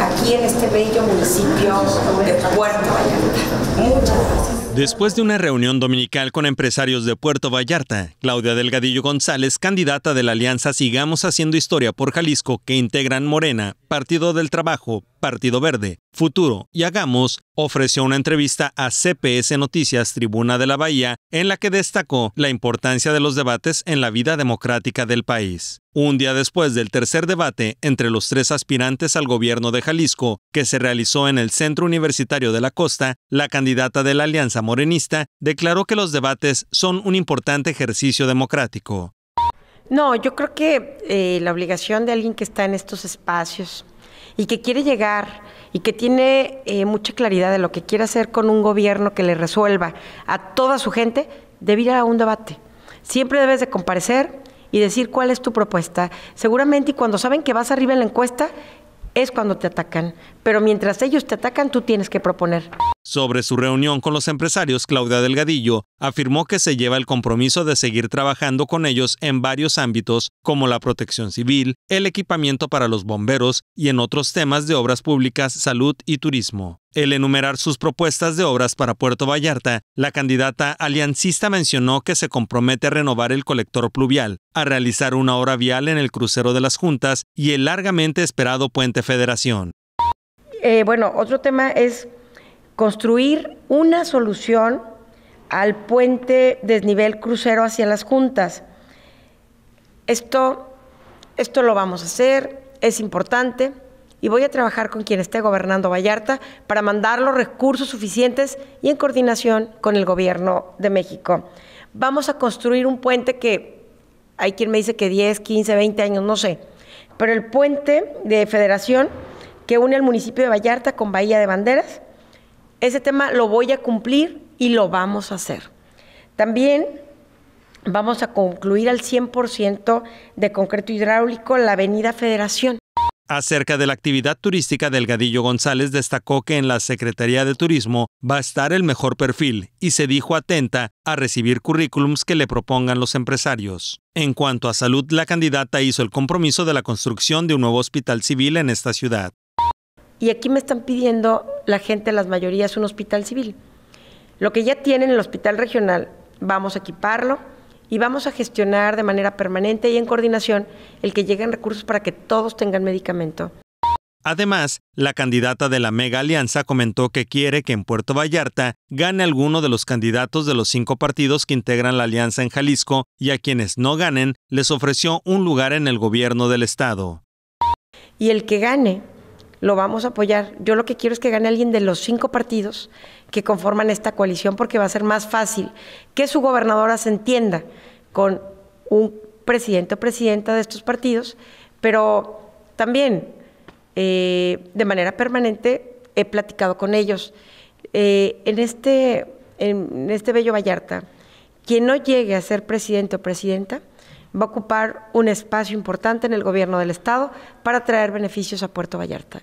aquí en este bello municipio de Puerto Vallarta. Muchas gracias. Después de una reunión dominical con empresarios de Puerto Vallarta, Claudia Delgadillo González, candidata de la alianza Sigamos Haciendo Historia por Jalisco, que integran Morena, Partido del Trabajo, Partido Verde, Futuro y Hagamos, ofreció una entrevista a CPS Noticias Tribuna de la Bahía en la que destacó la importancia de los debates en la vida democrática del país. Un día después del tercer debate entre los tres aspirantes al gobierno de Jalisco, que se realizó en el Centro Universitario de la Costa, la candidata de la Alianza Morenista declaró que los debates son un importante ejercicio democrático. No, yo creo que eh, la obligación de alguien que está en estos espacios y que quiere llegar y que tiene eh, mucha claridad de lo que quiere hacer con un gobierno que le resuelva a toda su gente, debe ir a un debate. Siempre debes de comparecer y decir cuál es tu propuesta. Seguramente y cuando saben que vas arriba en la encuesta, es cuando te atacan. Pero mientras ellos te atacan, tú tienes que proponer. Sobre su reunión con los empresarios, Claudia Delgadillo afirmó que se lleva el compromiso de seguir trabajando con ellos en varios ámbitos, como la protección civil, el equipamiento para los bomberos y en otros temas de obras públicas, salud y turismo. El enumerar sus propuestas de obras para Puerto Vallarta, la candidata aliancista mencionó que se compromete a renovar el colector pluvial, a realizar una obra vial en el crucero de las Juntas y el largamente esperado puente Federación. Eh, bueno, otro tema es construir una solución al puente desnivel crucero hacia las Juntas. Esto, esto lo vamos a hacer, es importante y voy a trabajar con quien esté gobernando Vallarta para mandar los recursos suficientes y en coordinación con el gobierno de México. Vamos a construir un puente que hay quien me dice que 10, 15, 20 años, no sé, pero el puente de federación que une al municipio de Vallarta con Bahía de Banderas, ese tema lo voy a cumplir y lo vamos a hacer. También vamos a concluir al 100% de concreto hidráulico la avenida Federación Acerca de la actividad turística, Delgadillo González destacó que en la Secretaría de Turismo va a estar el mejor perfil y se dijo atenta a recibir currículums que le propongan los empresarios. En cuanto a salud, la candidata hizo el compromiso de la construcción de un nuevo hospital civil en esta ciudad. Y aquí me están pidiendo la gente, las mayorías, un hospital civil. Lo que ya tienen el hospital regional, vamos a equiparlo, y vamos a gestionar de manera permanente y en coordinación el que lleguen recursos para que todos tengan medicamento. Además, la candidata de la Mega Alianza comentó que quiere que en Puerto Vallarta gane alguno de los candidatos de los cinco partidos que integran la alianza en Jalisco y a quienes no ganen les ofreció un lugar en el gobierno del estado. Y el que gane lo vamos a apoyar. Yo lo que quiero es que gane alguien de los cinco partidos que conforman esta coalición porque va a ser más fácil que su gobernadora se entienda con un presidente o presidenta de estos partidos, pero también eh, de manera permanente he platicado con ellos. Eh, en, este, en este bello Vallarta, quien no llegue a ser presidente o presidenta, va a ocupar un espacio importante en el gobierno del Estado para traer beneficios a Puerto Vallarta.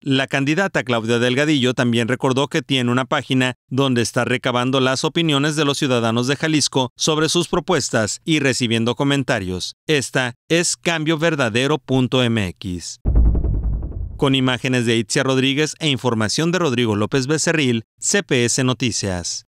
La candidata Claudia Delgadillo también recordó que tiene una página donde está recabando las opiniones de los ciudadanos de Jalisco sobre sus propuestas y recibiendo comentarios. Esta es cambioverdadero.mx. Con imágenes de Itzia Rodríguez e información de Rodrigo López Becerril, CPS Noticias.